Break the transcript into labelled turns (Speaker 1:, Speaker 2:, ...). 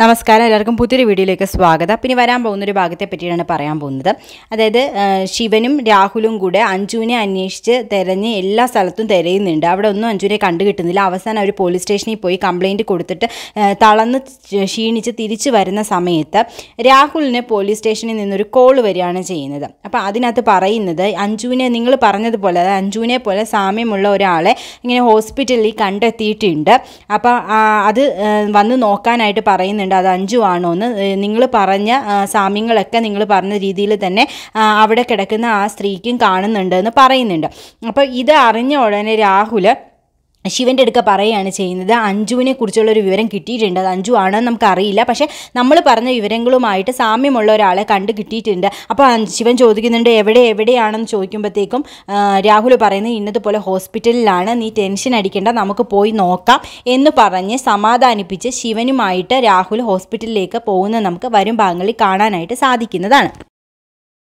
Speaker 1: നമസ്കാരം എല്ലാവർക്കും പുതിയൊരു വീഡിയോയിലേക്ക് സ്വാഗതം പിന്നെ വരാൻ പോകുന്ന ഒരു ഭാഗത്തെ പറ്റിയാണ് പറയാൻ പോകുന്നത് അതായത് ശിവനും രാഹുലും കൂടെ അഞ്ജുവിനെ അന്വേഷിച്ച് തിരഞ്ഞ് എല്ലാ സ്ഥലത്തും തിരയുന്നുണ്ട് അവിടെ ഒന്നും അഞ്ജുവിനെ കണ്ടു കിട്ടുന്നില്ല അവസാനം അവർ പോലീസ് സ്റ്റേഷനിൽ പോയി കംപ്ലയിൻറ്റ് കൊടുത്തിട്ട് തളർന്ന് ക്ഷീണിച്ച് തിരിച്ചു വരുന്ന സമയത്ത് രാഹുലിന് പോലീസ് സ്റ്റേഷനിൽ നിന്നൊരു കോൾ വരികയാണ് ചെയ്യുന്നത് അപ്പോൾ അതിനകത്ത് പറയുന്നത് അഞ്ജുവിനെ നിങ്ങൾ പറഞ്ഞതുപോലെ അതായത് അഞ്ജുവിനെ പോലെ സാമ്യമുള്ള ഒരാളെ ഇങ്ങനെ ഹോസ്പിറ്റലിൽ കണ്ടെത്തിയിട്ടുണ്ട് അപ്പോൾ അത് വന്ന് നോക്കാനായിട്ട് പറയുന്നുണ്ട് വേണ്ട അത് അഞ്ചു ആണോ എന്ന് നിങ്ങൾ പറഞ്ഞ സാമ്യങ്ങളൊക്കെ നിങ്ങൾ പറഞ്ഞ രീതിയിൽ തന്നെ അവിടെ കിടക്കുന്ന ആ സ്ത്രീക്കും കാണുന്നുണ്ട് എന്ന് പറയുന്നുണ്ട് അപ്പോൾ ഇത് അറിഞ്ഞ ഉടനെ രാഹുൽ ശിവൻ്റെ അടുക്ക പറയുകയാണ് ചെയ്യുന്നത് അഞ്ജുവിനെ കുറിച്ചുള്ള ഒരു വിവരം കിട്ടിയിട്ടുണ്ട് അത് അഞ്ജു ആണെന്ന് നമുക്കറിയില്ല പക്ഷേ നമ്മൾ പറഞ്ഞ വിവരങ്ങളുമായിട്ട് സാമ്യമുള്ള ഒരാളെ കണ്ട് കിട്ടിയിട്ടുണ്ട് അപ്പോൾ ശിവൻ ചോദിക്കുന്നുണ്ട് എവിടെ എവിടെയാണെന്ന് ചോദിക്കുമ്പോഴത്തേക്കും രാഹുൽ പറയുന്നത് ഇന്നതുപോലെ ഹോസ്പിറ്റലിലാണ് നീ ടെൻഷൻ അടിക്കേണ്ട നമുക്ക് പോയി നോക്കാം എന്ന് പറഞ്ഞ് സമാധാനിപ്പിച്ച് ശിവനുമായിട്ട് രാഹുൽ ഹോസ്പിറ്റലിലേക്ക് പോകുന്നത് നമുക്ക് വരും ഭാഗങ്ങളിൽ കാണാനായിട്ട് സാധിക്കുന്നതാണ്